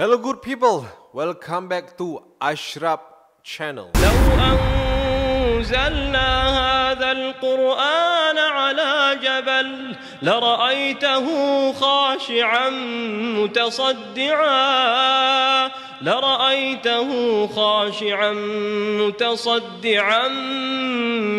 Hello good people, welcome back to Ashraf channel. لو أنزلنا هذا القرآن على جبل لرأيته خاشعا متصدعا لرأيته خاشعا متصدعا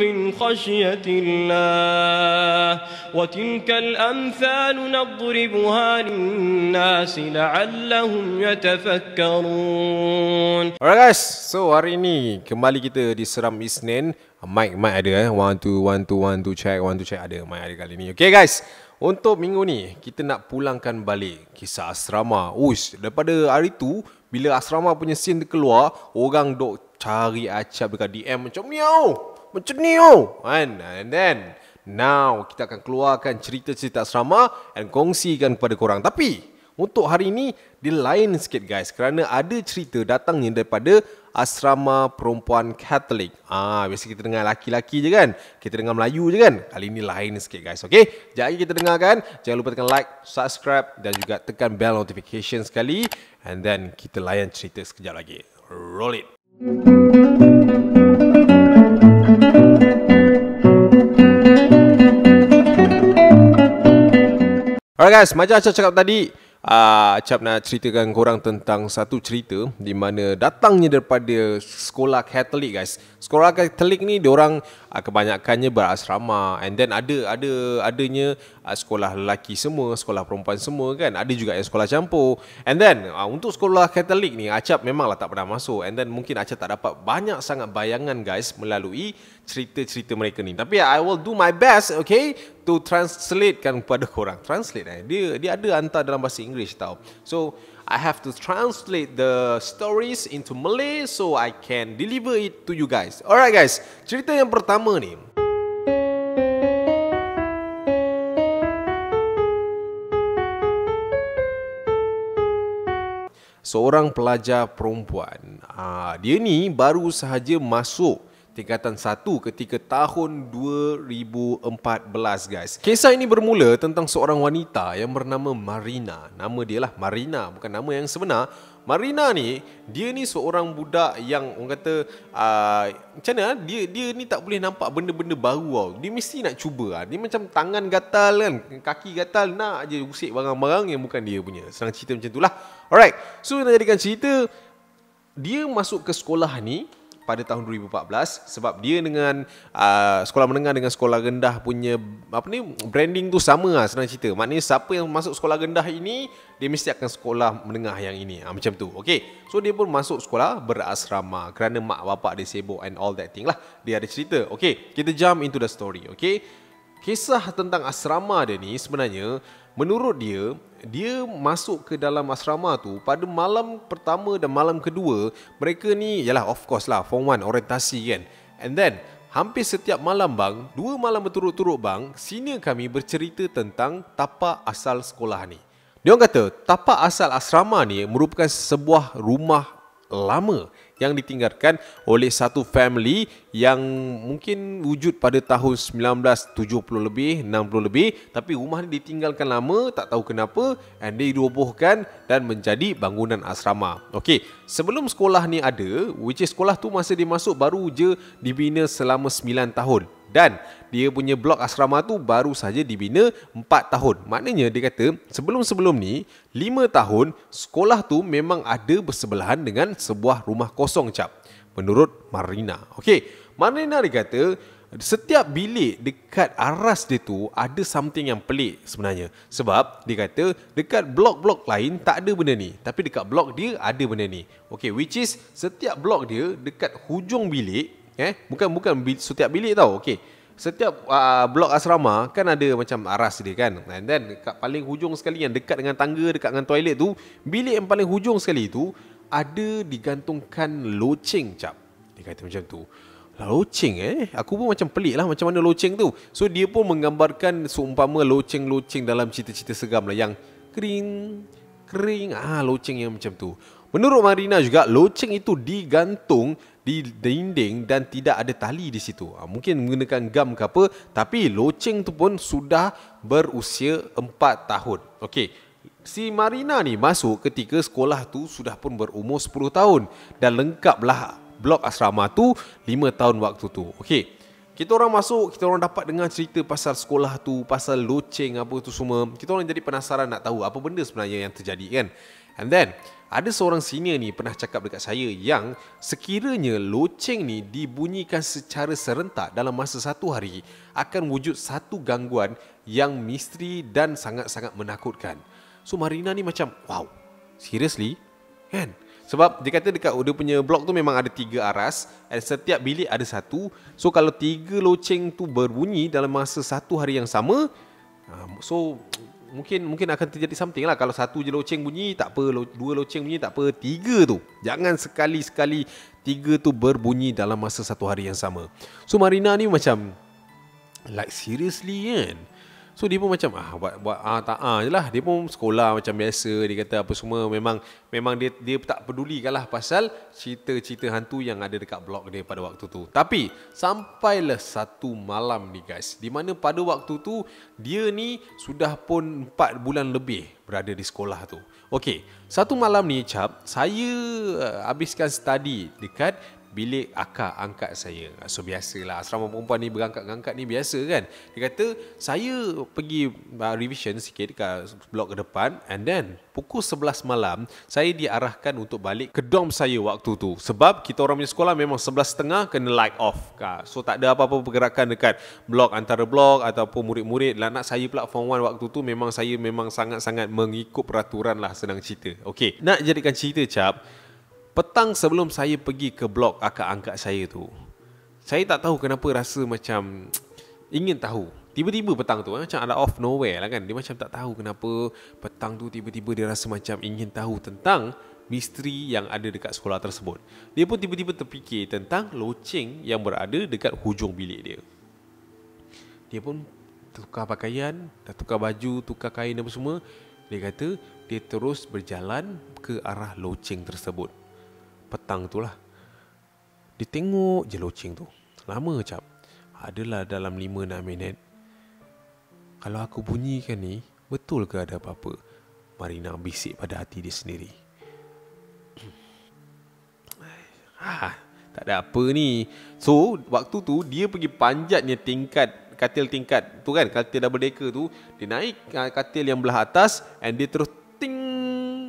من خشية الله وتلك الأمثال نضربها للناس لعلهم يتفكرون Alright guys, so hari ini kembali kita di Seram Isnin Mic, mic ada eh, 1, 2, 1, 2, 1, check, 1, 2, check ada mic ada kali ni Okay guys, untuk minggu ni, kita nak pulangkan balik kisah asrama. Uish, daripada hari tu, bila asrama punya scene keluar orang dok cari acap dekat DM macam ni oh macam ni oh and, and then now kita akan keluarkan cerita-cerita asrama and kongsikan kepada korang tapi untuk hari ini, dia lain sikit guys kerana ada cerita datangnya daripada asrama perempuan Katolik. Ah, ha, biasa kita dengar laki-laki je kan? Kita dengar Melayu je kan? Kali ini lain sikit guys, okey? Jadi lagi kita dengarkan. Jangan lupa tekan like, subscribe dan juga tekan bell notification sekali. And then kita layan cerita sekejap lagi. Roll it! Alright guys, macam saya cakap tadi, Acap ah, uh, nak ceritakan korang tentang satu cerita di mana datangnya daripada sekolah Katolik guys sekolah Katolik ni diorang uh, kebanyakannya berasrama and then ada ada adanya uh, sekolah lelaki semua, sekolah perempuan semua kan. Ada juga yang sekolah campur. And then uh, untuk sekolah Katolik ni Acap memanglah tak pernah masuk and then mungkin Acap tak dapat banyak sangat bayangan guys melalui cerita-cerita mereka ni. Tapi I will do my best, okay? to translate kan kepada korang translate eh dia dia ada hantar dalam bahasa English, tau so I have to translate the stories into Malay so I can deliver it to you guys. Alright guys, cerita yang pertama ni. Seorang pelajar perempuan, ah, dia ni baru sahaja masuk tingkatan 1 ketika tahun 2014 guys. Kisah ini bermula tentang seorang wanita yang bernama Marina. Nama dia lah Marina bukan nama yang sebenar. Marina ni dia ni seorang budak yang orang kata uh, macam mana ah, dia dia ni tak boleh nampak benda-benda baru tau. Dia mesti nak cuba. Ah. Dia macam tangan gatal kan, kaki gatal nak aje usik barang-barang yang bukan dia punya. Senang cerita macam itulah. Alright. So nak jadikan cerita dia masuk ke sekolah ni pada tahun 2014 sebab dia dengan uh, sekolah menengah dengan sekolah rendah punya apa ni branding tu sama lah senang cerita. Maknanya siapa yang masuk sekolah rendah ini dia mesti akan sekolah menengah yang ini. Ha, macam tu. Okey. So dia pun masuk sekolah berasrama kerana mak bapak dia sibuk and all that thing lah. Dia ada cerita. Okey. Kita jump into the story. Okey. Kisah tentang asrama dia ni sebenarnya menurut dia dia masuk ke dalam asrama tu pada malam pertama dan malam kedua mereka ni yalah of course lah form 1 orientasi kan and then hampir setiap malam bang dua malam berturut-turut bang sini kami bercerita tentang tapak asal sekolah ni dia kata tapak asal asrama ni merupakan sebuah rumah lama yang ditinggalkan oleh satu family yang mungkin wujud pada tahun 1970 lebih, 60 lebih tapi rumah ni ditinggalkan lama tak tahu kenapa and they dirobohkan dan menjadi bangunan asrama. Okey, sebelum sekolah ni ada, which is sekolah tu masa dia masuk baru je dibina selama 9 tahun dan dia punya blok asrama tu baru saja dibina 4 tahun. Maknanya dia kata sebelum-sebelum ni 5 tahun sekolah tu memang ada bersebelahan dengan sebuah rumah kosong cap. Menurut Marina. Okey, Marina dia kata setiap bilik dekat aras dia tu ada something yang pelik sebenarnya. Sebab dia kata dekat blok-blok lain tak ada benda ni. Tapi dekat blok dia ada benda ni. Okey, which is setiap blok dia dekat hujung bilik eh bukan bukan setiap bilik tau okey setiap uh, blok asrama kan ada macam aras dia kan and then dekat paling hujung sekali yang dekat dengan tangga dekat dengan toilet tu bilik yang paling hujung sekali tu ada digantungkan loceng cap dia kata macam tu lah, Loceng eh Aku pun macam pelik lah Macam mana loceng tu So dia pun menggambarkan Seumpama loceng-loceng Dalam cerita-cerita segam lah Yang Kering Kering Ah loceng yang macam tu Menurut Marina juga Loceng itu digantung di dinding dan tidak ada tali di situ. Ah, mungkin menggunakan gam ke apa tapi loceng tu pun sudah berusia 4 tahun. Okey. Si Marina ni masuk ketika sekolah tu sudah pun berumur 10 tahun dan lengkaplah blok asrama tu 5 tahun waktu tu. Okey. Kita orang masuk, kita orang dapat dengar cerita pasal sekolah tu, pasal loceng apa tu semua. Kita orang jadi penasaran nak tahu apa benda sebenarnya yang terjadi kan. And then ada seorang senior ni pernah cakap dekat saya yang sekiranya loceng ni dibunyikan secara serentak dalam masa satu hari akan wujud satu gangguan yang misteri dan sangat-sangat menakutkan. So Marina ni macam wow, seriously? Kan? Sebab dia kata dekat dia punya blok tu memang ada tiga aras dan setiap bilik ada satu. So kalau tiga loceng tu berbunyi dalam masa satu hari yang sama, um, so mungkin mungkin akan terjadi something lah kalau satu je loceng bunyi tak apa lo, dua loceng bunyi tak apa tiga tu jangan sekali-sekali tiga tu berbunyi dalam masa satu hari yang sama so Marina ni macam like seriously kan eh? So dia pun macam ah buat buat ah tak ah jelah dia pun sekolah macam biasa dia kata apa semua memang memang dia dia tak pedulikanlah pasal cerita-cerita hantu yang ada dekat blog dia pada waktu tu. Tapi sampailah satu malam ni guys di mana pada waktu tu dia ni sudah pun 4 bulan lebih berada di sekolah tu. Okey, satu malam ni cap saya uh, habiskan study dekat bilik akak angkat saya. Ah, so biasalah asrama perempuan ni berangkat-angkat ni biasa kan. Dia kata saya pergi uh, revision sikit dekat blok ke depan and then pukul 11 malam saya diarahkan untuk balik ke dorm saya waktu tu sebab kita orang punya sekolah memang 11.30 kena light off. Uh, so tak ada apa-apa pergerakan dekat blok antara blok ataupun murid-murid. Lah nak saya pula form 1 waktu tu memang saya memang sangat-sangat mengikut peraturan lah senang cerita. Okey, nak jadikan cerita cap Petang sebelum saya pergi ke blok akak angkat saya tu Saya tak tahu kenapa rasa macam Ingin tahu Tiba-tiba petang tu eh, Macam ada off nowhere lah kan Dia macam tak tahu kenapa Petang tu tiba-tiba dia rasa macam Ingin tahu tentang Misteri yang ada dekat sekolah tersebut Dia pun tiba-tiba terfikir tentang Loceng yang berada dekat hujung bilik dia Dia pun tukar pakaian Dah tukar baju Tukar kain apa semua Dia kata Dia terus berjalan ke arah loceng tersebut petang tu lah Dia tengok je loceng tu Lama cap Adalah dalam 5-6 minit Kalau aku bunyikan ni Betul ke ada apa-apa Marina bisik pada hati dia sendiri ah, Tak ada apa ni So waktu tu dia pergi panjatnya tingkat Katil tingkat tu kan Katil double decker tu Dia naik ah, katil yang belah atas And dia terus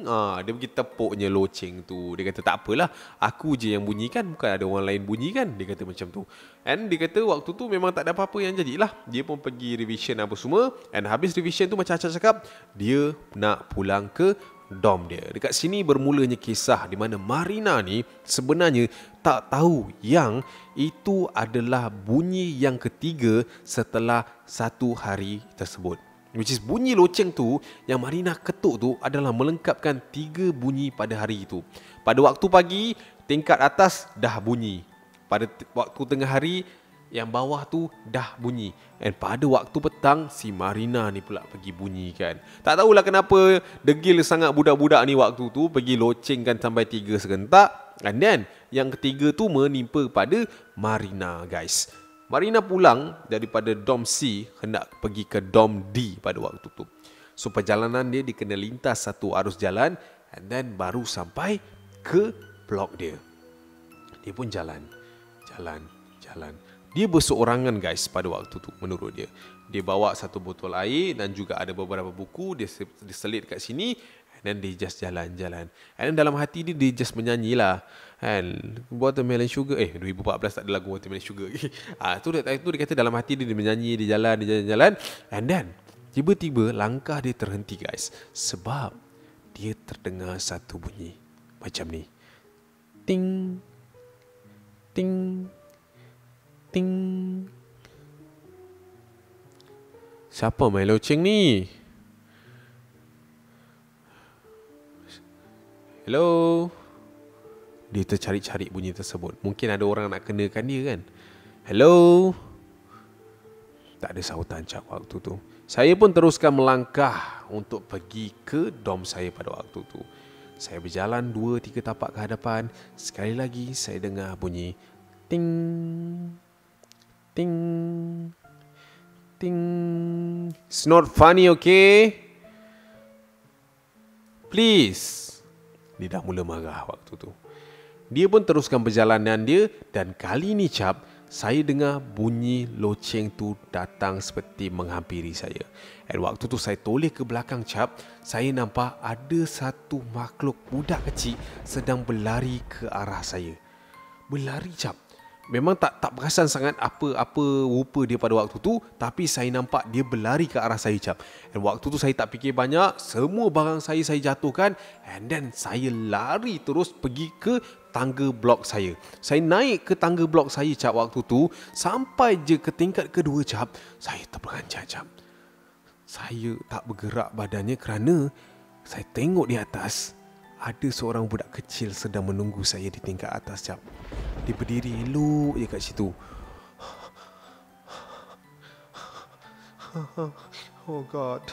ah dia pergi tepuknya loceng tu dia kata tak apalah aku je yang bunyikan bukan ada orang lain bunyikan dia kata macam tu and dia kata waktu tu memang tak ada apa-apa yang jadilah dia pun pergi revision apa semua and habis revision tu macam Acah cakap dia nak pulang ke dom dia. Dekat sini bermulanya kisah di mana Marina ni sebenarnya tak tahu yang itu adalah bunyi yang ketiga setelah satu hari tersebut. Which is bunyi loceng tu yang Marina ketuk tu adalah melengkapkan tiga bunyi pada hari itu. Pada waktu pagi, tingkat atas dah bunyi. Pada waktu tengah hari, yang bawah tu dah bunyi. And pada waktu petang, si Marina ni pula pergi bunyikan. Tak tahulah kenapa degil sangat budak-budak ni waktu tu pergi locengkan sampai tiga serentak. And then, yang ketiga tu menimpa pada Marina guys. Marina pulang daripada Dom C hendak pergi ke Dom D pada waktu tu. So perjalanan dia dikena lintas satu arus jalan and then baru sampai ke blok dia. Dia pun jalan, jalan, jalan. Dia berseorangan guys pada waktu tu menurut dia. Dia bawa satu botol air dan juga ada beberapa buku dia diselit kat sini and then dia just jalan-jalan. And then dalam hati dia dia just menyanyilah kan watermelon sugar eh 2014 tak ada lagu watermelon sugar lagi ah tu dia tu dia kata dalam hati dia dia menyanyi dia jalan dia jalan-jalan and then tiba-tiba langkah dia terhenti guys sebab dia terdengar satu bunyi macam ni ting ting ting siapa main loceng ni hello dia tercari-cari bunyi tersebut Mungkin ada orang nak kenakan dia kan Hello Tak ada sahutan cap waktu tu Saya pun teruskan melangkah Untuk pergi ke dom saya pada waktu tu Saya berjalan 2-3 tapak ke hadapan Sekali lagi saya dengar bunyi Ting Ting Ting It's not funny okay Please Dia dah mula marah waktu tu dia pun teruskan perjalanan dia dan kali ini cap saya dengar bunyi loceng tu datang seperti menghampiri saya. Dan waktu tu saya toleh ke belakang cap, saya nampak ada satu makhluk budak kecil sedang berlari ke arah saya. Berlari cap. Memang tak tak perasan sangat apa apa rupa dia pada waktu tu, tapi saya nampak dia berlari ke arah saya cap. Dan waktu tu saya tak fikir banyak, semua barang saya saya jatuhkan and then saya lari terus pergi ke tangga blok saya. Saya naik ke tangga blok saya cap waktu tu sampai je ke tingkat kedua cap, saya terperanjat cap. Saya tak bergerak badannya kerana saya tengok di atas ada seorang budak kecil sedang menunggu saya di tingkat atas cap. Dia berdiri elok je kat situ. Oh God.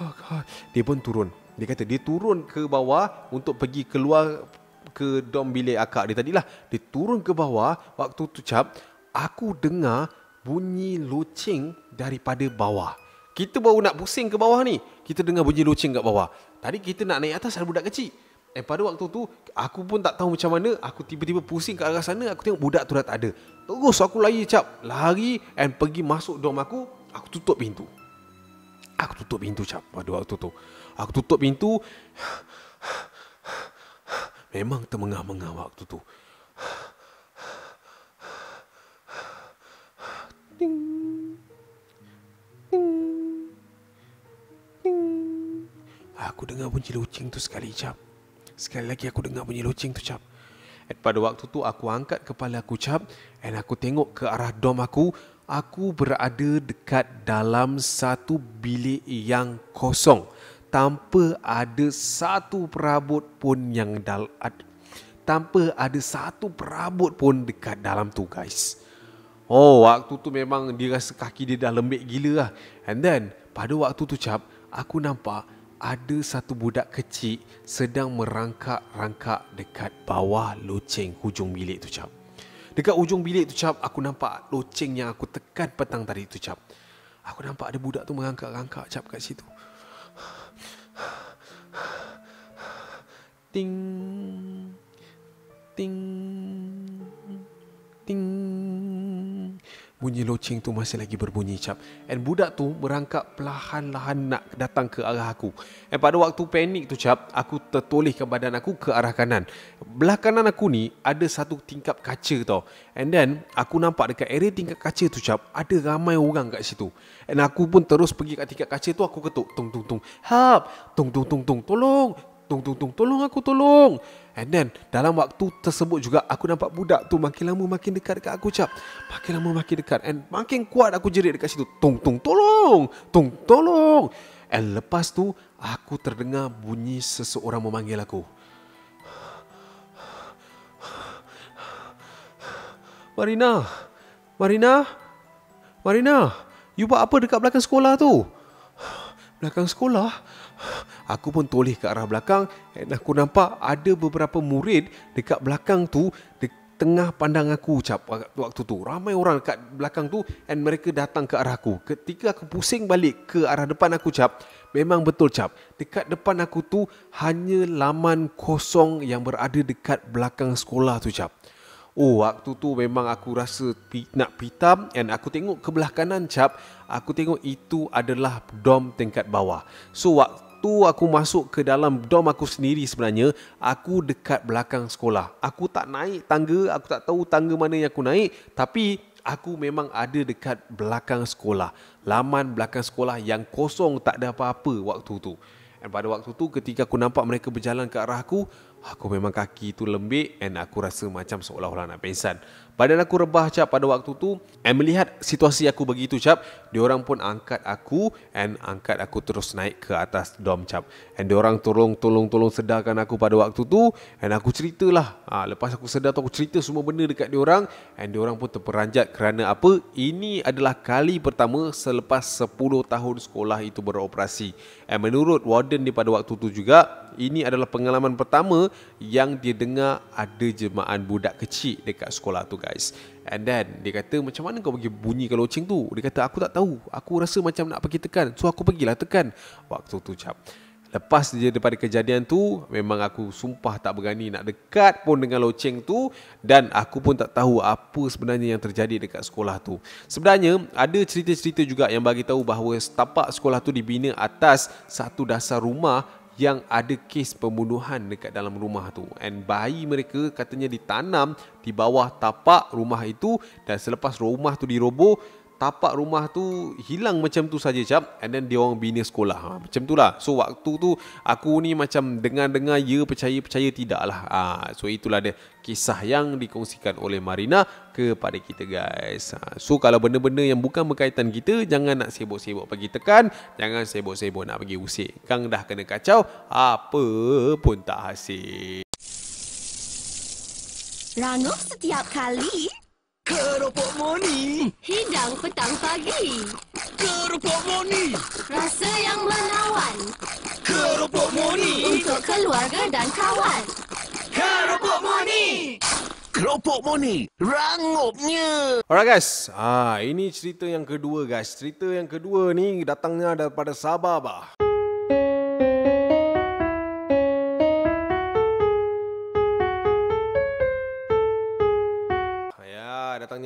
Oh God. Dia pun turun. Dia kata dia turun ke bawah untuk pergi keluar ke dom bilik akak dia tadilah. Dia turun ke bawah waktu tu cap aku dengar bunyi loceng daripada bawah. Kita baru nak pusing ke bawah ni. Kita dengar bunyi loceng kat bawah. Tadi kita nak naik atas ada budak kecil. Eh pada waktu tu aku pun tak tahu macam mana aku tiba-tiba pusing ke arah sana aku tengok budak tu dah tak ada. Terus aku lari cap, lari and pergi masuk dom aku, aku tutup pintu. Aku tutup pintu cap pada waktu tu. Aku tutup pintu memang termengah-mengah waktu tu. Ding. Ding. Ding. Aku dengar bunyi lucing tu sekali cap. Sekali lagi aku dengar bunyi lucing tu cap. And pada waktu tu aku angkat kepala aku cap dan aku tengok ke arah dom aku, aku berada dekat dalam satu bilik yang kosong tanpa ada satu perabot pun yang dal tanpa ada satu perabot pun dekat dalam tu guys. Oh, waktu tu memang dia rasa kaki dia dah lembik gila lah. And then, pada waktu tu cap, aku nampak ada satu budak kecil sedang merangkak-rangkak dekat bawah loceng hujung bilik tu cap. Dekat hujung bilik tu cap, aku nampak loceng yang aku tekan petang tadi tu cap. Aku nampak ada budak tu merangkak-rangkak cap kat situ. Ting, ting, ting. Bunyi loceng tu masih lagi berbunyi cap. And budak tu merangkak perlahan-lahan nak datang ke arah aku. And pada waktu panik tu cap, aku ke badan aku ke arah kanan. Belah kanan aku ni ada satu tingkap kaca tau. And then aku nampak dekat area tingkap kaca tu cap, ada ramai orang kat situ. And aku pun terus pergi kat tingkap kaca tu aku ketuk tung tung tung. Help! Tung tung tung tung. Tolong! tung tung tung tolong aku tolong and then dalam waktu tersebut juga aku nampak budak tu makin lama makin dekat dekat aku cap makin lama makin dekat and makin kuat aku jerit dekat situ tung tung tolong tung tolong and lepas tu aku terdengar bunyi seseorang memanggil aku Marina Marina Marina you buat apa dekat belakang sekolah tu belakang sekolah aku pun toleh ke arah belakang dan eh, aku nampak ada beberapa murid dekat belakang tu de- tengah pandang aku cap waktu tu ramai orang dekat belakang tu and mereka datang ke arah aku ketika aku pusing balik ke arah depan aku cap memang betul cap dekat depan aku tu hanya laman kosong yang berada dekat belakang sekolah tu cap Oh waktu tu memang aku rasa nak pitam and aku tengok ke belah kanan cap aku tengok itu adalah dom tingkat bawah so waktu waktu aku masuk ke dalam dom aku sendiri sebenarnya, aku dekat belakang sekolah. Aku tak naik tangga, aku tak tahu tangga mana yang aku naik, tapi aku memang ada dekat belakang sekolah. Laman belakang sekolah yang kosong tak ada apa-apa waktu tu. Dan pada waktu tu ketika aku nampak mereka berjalan ke arah aku, aku memang kaki tu lembik and aku rasa macam seolah-olah nak pensan. Badan aku rebah cap pada waktu tu And melihat situasi aku begitu cap Diorang pun angkat aku And angkat aku terus naik ke atas dom cap And diorang tolong tolong tolong sedarkan aku pada waktu tu And aku ceritalah ha, Lepas aku sedar tu aku cerita semua benda dekat diorang And diorang pun terperanjat kerana apa Ini adalah kali pertama selepas 10 tahun sekolah itu beroperasi And menurut warden dia pada waktu tu juga ini adalah pengalaman pertama yang dia dengar ada jemaah budak kecil dekat sekolah tu guys And then Dia kata macam mana kau bagi bunyi kalau loceng tu Dia kata aku tak tahu Aku rasa macam nak pergi tekan So aku pergilah tekan Waktu tu cap Lepas dia daripada kejadian tu Memang aku sumpah tak berani nak dekat pun dengan loceng tu Dan aku pun tak tahu apa sebenarnya yang terjadi dekat sekolah tu Sebenarnya ada cerita-cerita juga yang bagi tahu bahawa Setapak sekolah tu dibina atas satu dasar rumah yang ada kes pembunuhan dekat dalam rumah tu and bayi mereka katanya ditanam di bawah tapak rumah itu dan selepas rumah tu diroboh tapak rumah tu hilang macam tu saja cap and then dia orang bina sekolah ha, macam tu lah so waktu tu aku ni macam dengar-dengar ya percaya-percaya tidak lah ha, so itulah dia kisah yang dikongsikan oleh Marina kepada kita guys ha, so kalau benda-benda yang bukan berkaitan kita jangan nak sibuk-sibuk pergi tekan jangan sibuk-sibuk nak pergi usik kang dah kena kacau apa pun tak hasil Ranuk setiap kali Keropok Moni Hidang petang pagi Keropok Moni Rasa yang menawan Keropok Moni Untuk keluarga dan kawan Keropok Moni Keropok Moni Rangupnya Alright guys ah, Ini cerita yang kedua guys Cerita yang kedua ni Datangnya daripada Sabah bah.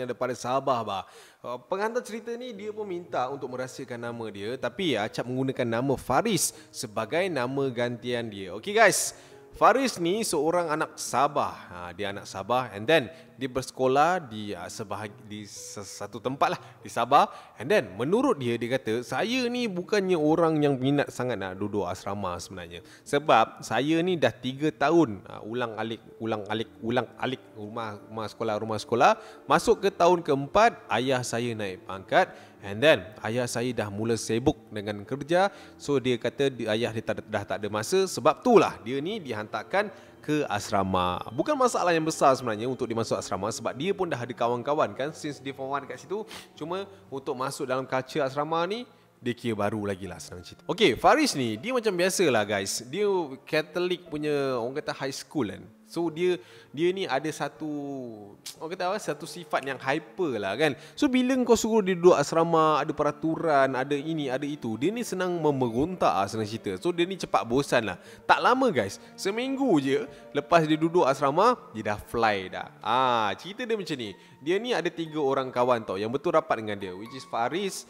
yang daripada Sabah bah. Uh, pengantar cerita ni dia pun minta untuk merahsiakan nama dia tapi acap menggunakan nama Faris sebagai nama gantian dia. Okey guys. Faris ni seorang anak Sabah. Ha, dia anak Sabah and then dia bersekolah di uh, ah, sebahagi di satu tempat lah di Sabah and then menurut dia dia kata saya ni bukannya orang yang minat sangat nak duduk asrama sebenarnya sebab saya ni dah 3 tahun uh, ulang alik ulang alik ulang alik rumah rumah sekolah rumah sekolah masuk ke tahun keempat ayah saya naik pangkat And then ayah saya dah mula sibuk dengan kerja So dia kata ayah dia tak, dah tak ada masa Sebab itulah dia ni dihantarkan ke asrama. Bukan masalah yang besar sebenarnya untuk dia masuk asrama sebab dia pun dah ada kawan-kawan kan since dia form 1 kat situ. Cuma untuk masuk dalam culture asrama ni dia kira baru lagi lah senang cerita. Okay, Faris ni dia macam biasa lah guys. Dia Catholic punya orang kata high school kan. So dia dia ni ada satu orang kata apa satu sifat yang hyper lah kan. So bila kau suruh dia duduk asrama, ada peraturan, ada ini, ada itu, dia ni senang memberontak lah, senang cerita. So dia ni cepat bosan lah. Tak lama guys, seminggu je lepas dia duduk asrama, dia dah fly dah. Ah, cerita dia macam ni. Dia ni ada tiga orang kawan tau yang betul rapat dengan dia which is Faris,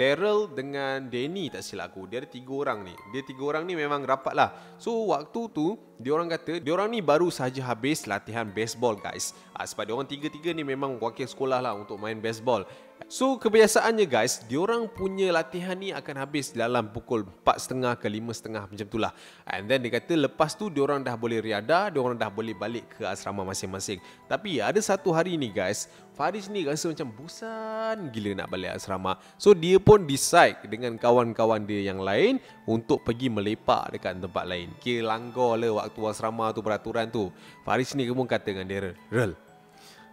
Daryl dengan Danny tak silap aku. Dia ada tiga orang ni. Dia tiga orang ni memang rapat lah. So waktu tu diorang kata diorang ni baru sahaja habis latihan baseball guys ha, sebab diorang tiga-tiga ni memang wakil sekolah lah untuk main baseball so kebiasaannya guys diorang punya latihan ni akan habis dalam pukul 4.30 ke 5.30 macam tu lah. and then dia kata lepas tu diorang dah boleh riada diorang dah boleh balik ke asrama masing-masing tapi ada satu hari ni guys Faris ni rasa macam busan gila nak balik asrama so dia pun decide dengan kawan-kawan dia yang lain untuk pergi melepak dekat tempat lain kira langgar lah waktu asrama tu peraturan tu Faris ni pun kata dengan Daryl Rel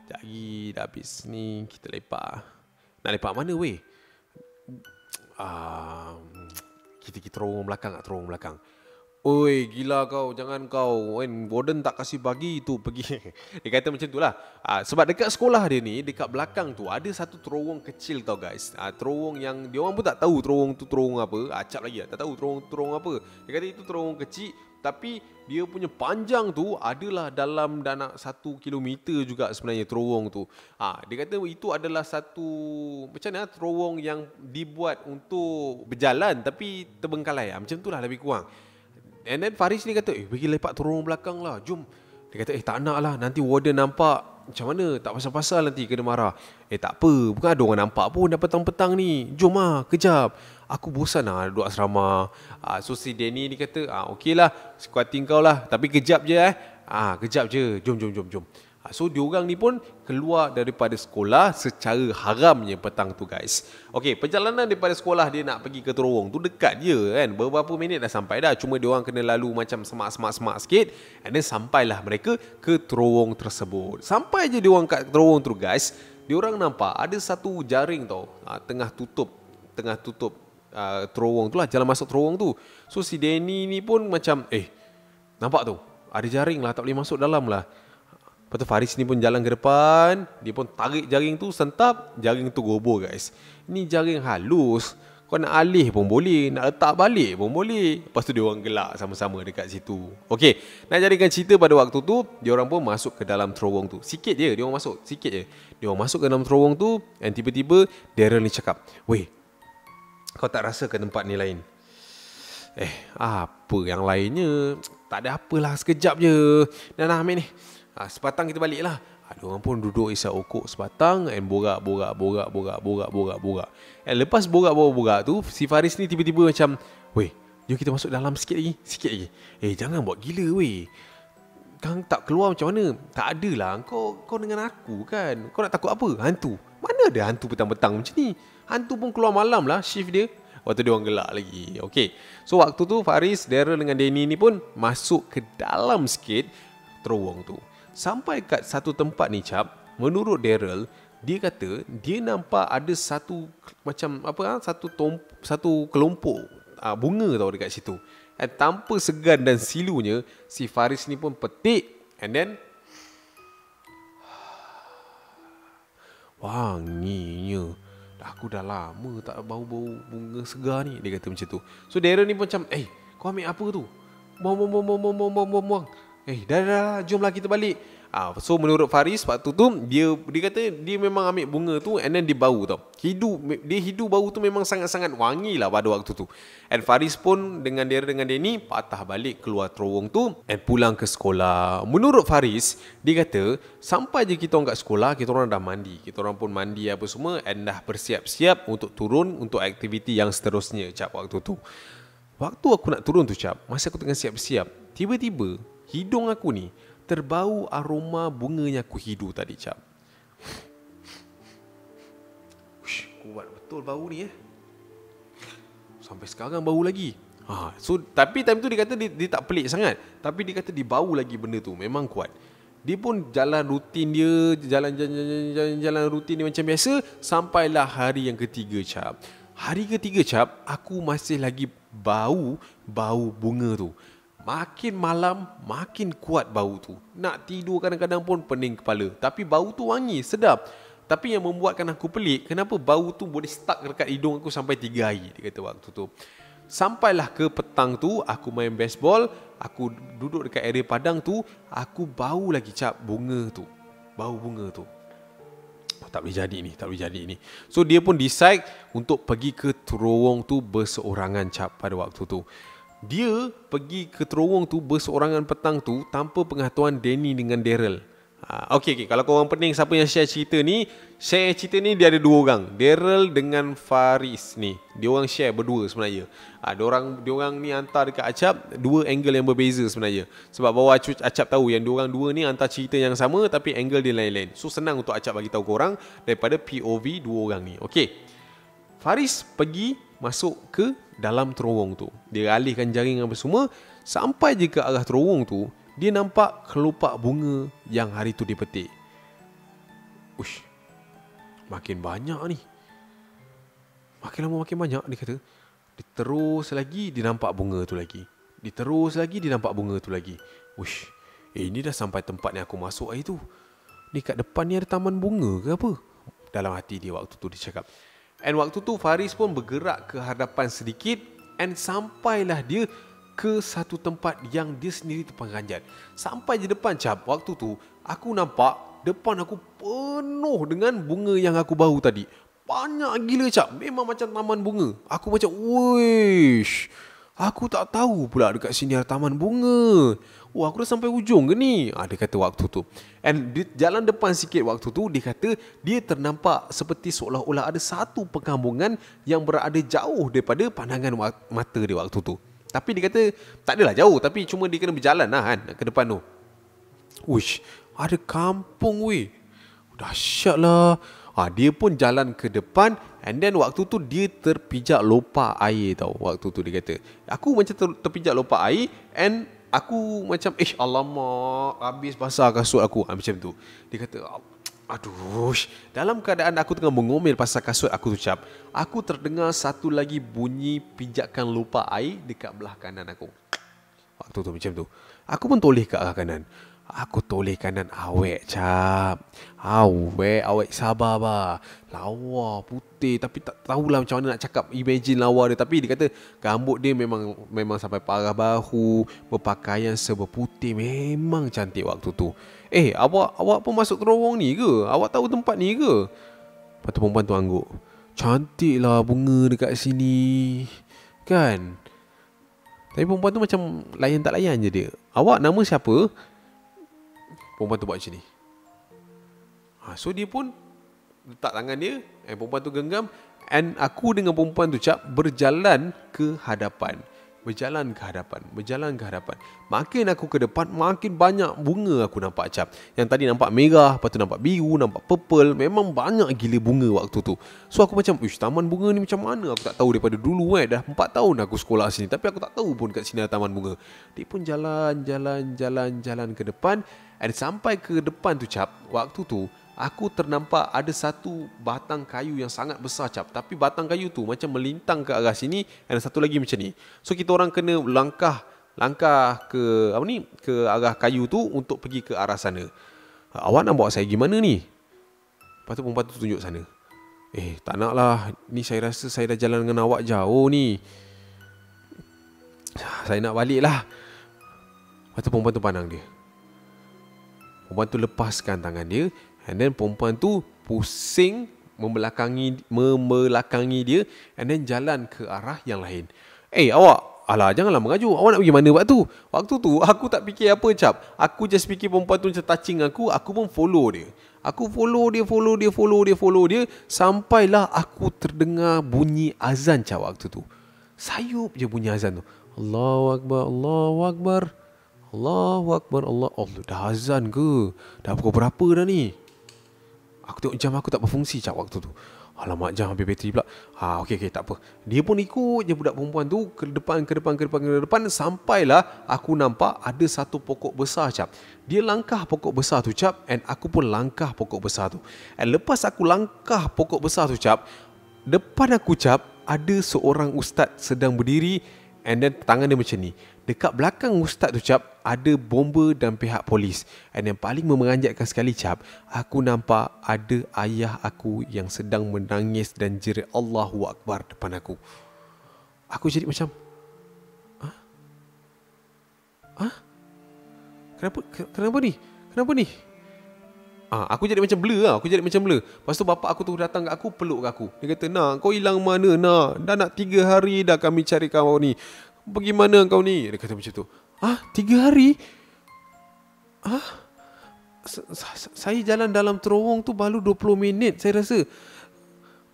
Sekejap lagi dah habis ni kita lepak Nak lepak mana weh? Uh, kita kita terowong belakang tak terowong belakang Oi, gila kau, jangan kau. Wen, warden tak kasih bagi itu pergi. dia kata macam itulah. Ah, sebab dekat sekolah dia ni, dekat belakang tu ada satu terowong kecil tau guys. Ah, terowong yang dia orang pun tak tahu terowong tu terowong apa. Acap ah, lagi lah, tak tahu terowong terowong apa. Dia kata itu terowong kecil tapi dia punya panjang tu adalah dalam danak 1 km juga sebenarnya terowong tu. Ha, dia kata itu adalah satu macam mana terowong yang dibuat untuk berjalan tapi terbengkalai. Ha, macam tu lah lebih kurang. And then Faris ni kata Eh pergi lepak turun belakang lah Jom Dia kata eh tak nak lah Nanti warden nampak Macam mana Tak pasal-pasal nanti kena marah Eh tak apa Bukan ada orang nampak pun Dah petang-petang ni Jom lah kejap Aku bosan lah duduk asrama uh, So si Danny ni kata ah, Okey lah Sekuat tinggal lah Tapi kejap je eh Ah, Kejap je Jom jom jom jom Ah, so diorang ni pun keluar daripada sekolah secara haramnya petang tu guys. Okey, perjalanan daripada sekolah dia nak pergi ke terowong tu dekat je kan. Beberapa minit dah sampai dah. Cuma diorang kena lalu macam semak-semak-semak sikit and then sampailah mereka ke terowong tersebut. Sampai je diorang kat terowong tu guys, diorang nampak ada satu jaring tau ah, tengah tutup tengah tutup uh, terowong tu lah jalan masuk terowong tu. So si Danny ni pun macam eh nampak tu ada jaring lah tak boleh masuk dalam lah. Lepas tu Faris ni pun jalan ke depan. Dia pun tarik jaring tu sentap. Jaring tu gobo guys. Ni jaring halus. Kau nak alih pun boleh. Nak letak balik pun boleh. Lepas tu dia orang gelak sama-sama dekat situ. Okey. Nak jadikan cerita pada waktu tu. Dia orang pun masuk ke dalam terowong tu. Sikit je dia orang masuk. Sikit je. Dia orang masuk ke dalam terowong tu. Dan tiba-tiba Daryl ni cakap. Weh. Kau tak rasa ke tempat ni lain? Eh, apa yang lainnya? Tak ada apalah sekejap je. Dan Amin ni ha, sepatang kita balik lah ha, Diorang pun duduk isap okok sepatang, And borak, borak, borak, borak, borak, borak, borak And lepas borak, borak, borak tu Si Faris ni tiba-tiba macam Weh, jom kita masuk dalam sikit lagi Sikit lagi Eh, jangan buat gila weh Kang tak keluar macam mana Tak ada lah kau, kau dengan aku kan Kau nak takut apa? Hantu Mana ada hantu petang-petang macam ni Hantu pun keluar malam lah Shift dia Waktu dia orang gelak lagi Okay So waktu tu Faris, Daryl dengan Danny ni pun Masuk ke dalam sikit Terowong tu sampai kat satu tempat ni cap menurut Daryl dia kata dia nampak ada satu macam apa ah, satu tom, satu kelompok ah, bunga tau dekat situ and tanpa segan dan silunya si Faris ni pun petik and then wanginya aku dah lama tak bau-bau bunga segar ni dia kata macam tu so Daryl ni pun macam eh kau ambil apa tu buang buang buang buang buang buang buang Eh dah dah, dah jomlah kita balik Ah, ha, So menurut Faris waktu tu dia dia kata dia memang ambil bunga tu and then dia bau tau. Hidu, dia hidu bau tu memang sangat-sangat wangi lah pada waktu tu. And Faris pun dengan dia dengan dia patah balik keluar terowong tu and pulang ke sekolah. Menurut Faris dia kata sampai je kita orang kat sekolah kita orang dah mandi. Kita orang pun mandi apa semua and dah bersiap-siap untuk turun untuk aktiviti yang seterusnya cap waktu tu. Waktu aku nak turun tu cap masa aku tengah siap-siap tiba-tiba hidung aku ni terbau aroma bunga yang aku hidu tadi cap. Ush, kuat betul bau ni eh. Sampai sekarang bau lagi. Ha, so tapi time tu dia kata dia, dia tak pelik sangat, tapi dia kata dia bau lagi benda tu memang kuat. Dia pun jalan rutin dia jalan jalan, jalan jalan jalan rutin dia macam biasa sampailah hari yang ketiga cap. Hari ketiga cap aku masih lagi bau bau bunga tu. Makin malam, makin kuat bau tu. Nak tidur kadang-kadang pun pening kepala. Tapi bau tu wangi, sedap. Tapi yang membuatkan aku pelik, kenapa bau tu boleh stuck dekat hidung aku sampai tiga hari, dia kata waktu tu. Sampailah ke petang tu, aku main baseball, aku duduk dekat area padang tu, aku bau lagi cap bunga tu. Bau bunga tu. Oh, tak boleh jadi ni, tak boleh jadi ni. So dia pun decide untuk pergi ke terowong tu berseorangan cap pada waktu tu. Dia pergi ke terowong tu berseorangan petang tu tanpa pengetahuan Danny dengan Daryl. Ha, okay, okay, kalau korang pening siapa yang share cerita ni, share cerita ni dia ada dua orang. Daryl dengan Faris ni. Dia orang share berdua sebenarnya. Ha, dia orang dia orang ni hantar dekat Acap dua angle yang berbeza sebenarnya. Sebab bawa Acap tahu yang dia orang dua ni hantar cerita yang sama tapi angle dia lain-lain. So senang untuk Acap bagi tahu korang daripada POV dua orang ni. Okay. Faris pergi masuk ke dalam terowong tu. Dia alihkan jaring apa semua sampai je ke arah terowong tu, dia nampak kelopak bunga yang hari tu dia petik. Ush. Makin banyak ni. Makin lama makin banyak dia kata. Dia terus lagi dia nampak bunga tu lagi. Dia terus lagi dia nampak bunga tu lagi. Ush. Eh, ini dah sampai tempat ni aku masuk hari tu. Ni kat depan ni ada taman bunga ke apa? Dalam hati dia waktu tu dia cakap. And waktu tu Faris pun bergerak ke hadapan sedikit and sampailah dia ke satu tempat yang dia sendiri terpengganjat. Sampai je depan cap waktu tu aku nampak depan aku penuh dengan bunga yang aku bau tadi. Banyak gila cap. Memang macam taman bunga. Aku macam wish. Aku tak tahu pula dekat sini ada taman bunga. Wah, oh, aku dah sampai hujung ke ni? Ha, dia kata waktu tu. And di jalan depan sikit waktu tu, dia kata dia ternampak seperti seolah-olah ada satu perkampungan yang berada jauh daripada pandangan mata dia waktu tu. Tapi dia kata, tak adalah jauh. Tapi cuma dia kena berjalan lah kan ke depan tu. Uish, ada kampung weh dahsyat lah. Ha, dia pun jalan ke depan and then waktu tu dia terpijak lopak air tau. Waktu tu dia kata, aku macam ter, terpijak lopak air and aku macam, ish alamak, habis basah kasut aku. Ha, macam tu. Dia kata, aduh, dalam keadaan aku tengah mengomel pasal kasut aku tu cap, aku terdengar satu lagi bunyi pijakan lopak air dekat belah kanan aku. Waktu tu macam tu. Aku pun toleh ke arah kanan. Aku toleh kanan awek cap Awek Awek sabar ba Lawa putih Tapi tak tahulah macam mana nak cakap Imagine lawa dia Tapi dia kata Gambut dia memang Memang sampai parah bahu Berpakaian serba putih Memang cantik waktu tu Eh awak Awak pun masuk terowong ni ke Awak tahu tempat ni ke Lepas tu perempuan tu angguk Cantik lah bunga dekat sini Kan Tapi perempuan tu macam Layan tak layan je dia Awak nama siapa perempuan tu buat macam ni ha, so dia pun letak tangan dia and eh, perempuan tu genggam and aku dengan perempuan tu cap berjalan ke hadapan berjalan ke hadapan, berjalan ke hadapan. Makin aku ke depan, makin banyak bunga aku nampak cap. Yang tadi nampak merah, lepas tu nampak biru, nampak purple. Memang banyak gila bunga waktu tu. So aku macam, uish taman bunga ni macam mana? Aku tak tahu daripada dulu eh. Dah 4 tahun aku sekolah sini. Tapi aku tak tahu pun kat sini ada taman bunga. Dia pun jalan, jalan, jalan, jalan ke depan. And sampai ke depan tu cap, waktu tu, aku ternampak ada satu batang kayu yang sangat besar cap tapi batang kayu tu macam melintang ke arah sini dan satu lagi macam ni so kita orang kena langkah langkah ke apa ni ke arah kayu tu untuk pergi ke arah sana awak nak bawa saya gimana ni lepas tu perempuan tu tunjuk sana eh tak nak lah ni saya rasa saya dah jalan dengan awak jauh ni saya nak balik lah lepas tu perempuan tu pandang dia perempuan tu lepaskan tangan dia And then perempuan tu pusing membelakangi membelakangi dia and then jalan ke arah yang lain. Eh hey, awak, alah janganlah mengaju. Awak nak pergi mana waktu tu? Waktu tu aku tak fikir apa cap. Aku just fikir perempuan tu macam touching aku, aku pun follow dia. Aku follow dia, follow dia, follow dia, follow dia sampailah aku terdengar bunyi azan cap waktu tu. Sayup je bunyi azan tu. Allahu akbar, Allahu akbar. Allahu akbar, Allah. Allah dah azan ke? Dah pukul berapa dah ni? Aku tengok jam aku tak berfungsi cak waktu tu. Alamak jam habis bateri pula. Ha okey okey tak apa. Dia pun ikut je budak perempuan tu ke depan ke depan ke depan ke depan sampailah aku nampak ada satu pokok besar cap. Dia langkah pokok besar tu cap and aku pun langkah pokok besar tu. And lepas aku langkah pokok besar tu cap, depan aku cap ada seorang ustaz sedang berdiri and then tangan dia macam ni. Dekat belakang ustaz tu cap ada bomba dan pihak polis. Dan yang paling memenganjatkan sekali cap, aku nampak ada ayah aku yang sedang menangis dan jerit Allahu Akbar depan aku. Aku jadi macam Hah? Hah? Kenapa kenapa ni? Kenapa ni? Ah, ha, aku jadi macam blur lah. Aku jadi macam blur. Lepas tu bapak aku tu datang kat aku, peluk kat aku. Dia kata, nak kau hilang mana nak? Dah nak tiga hari dah kami cari kau ni. Bagaimana mana kau ni? Dia kata macam tu. Ah, tiga hari? Ah, saya jalan dalam terowong tu baru 20 minit saya rasa.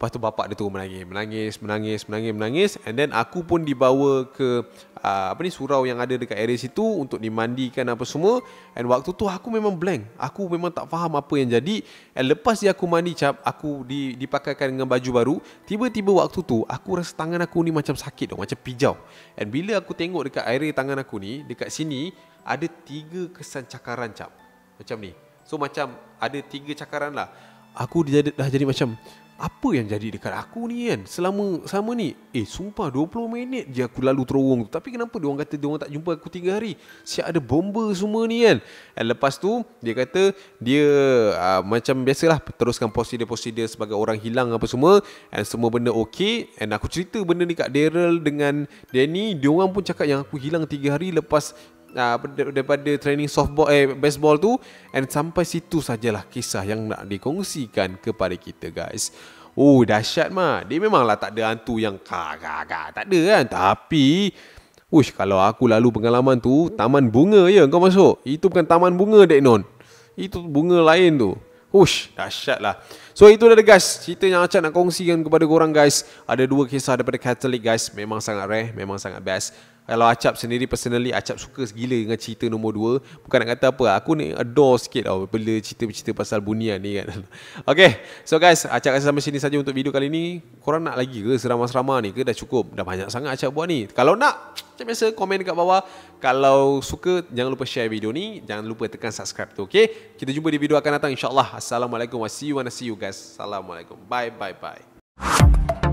Lepas tu bapak dia turun menangis, menangis, menangis, menangis, menangis and then aku pun dibawa ke uh, apa ni surau yang ada dekat area situ untuk dimandikan apa semua and waktu tu aku memang blank. Aku memang tak faham apa yang jadi. And lepas dia aku mandi cap, aku di dipakaikan dengan baju baru, tiba-tiba waktu tu aku rasa tangan aku ni macam sakit dong, macam pijau. And bila aku tengok dekat area tangan aku ni, dekat sini ada tiga kesan cakaran cap. Macam ni. So macam ada tiga cakaran lah. Aku dah jadi macam apa yang jadi dekat aku ni kan selama selama ni eh sumpah 20 minit je aku lalu terowong tu tapi kenapa dia orang kata dia orang tak jumpa aku 3 hari siap ada bomba semua ni kan dan lepas tu dia kata dia uh, macam biasalah teruskan prosedur-prosedur sebagai orang hilang apa semua and semua benda okey and aku cerita benda ni kat Daryl dengan Danny dia orang pun cakap yang aku hilang 3 hari lepas uh, daripada training softball eh baseball tu and sampai situ sajalah kisah yang nak dikongsikan kepada kita guys. Oh dahsyat mah. Dia memanglah tak ada hantu yang ka ka ka. Tak ada kan. Tapi Wish, kalau aku lalu pengalaman tu, taman bunga ya kau masuk. Itu bukan taman bunga, Dek Non. Itu bunga lain tu. Hush, dahsyat lah. So, itu dah ada guys. Cerita yang Acat nak kongsikan kepada korang guys. Ada dua kisah daripada Catholic guys. Memang sangat rare, memang sangat best kalau Acap sendiri personally Acap suka segila dengan cerita nombor 2 Bukan nak kata apa Aku ni adore sikit tau Bila cerita-cerita pasal bunian ni kan Okay So guys Acap rasa sampai sini saja untuk video kali ni Korang nak lagi ke serama-serama ni ke Dah cukup Dah banyak sangat Acap buat ni Kalau nak Macam biasa komen dekat bawah Kalau suka Jangan lupa share video ni Jangan lupa tekan subscribe tu okay Kita jumpa di video akan datang insyaAllah Assalamualaikum I'll see you when I see you guys Assalamualaikum Bye bye bye